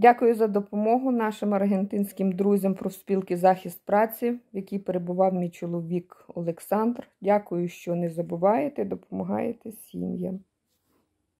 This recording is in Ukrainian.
Дякую за допомогу нашим аргентинським друзям профспілки захист праці, в якій перебував мій чоловік Олександр. Дякую, що не забуваєте, допомагаєте сім'ям.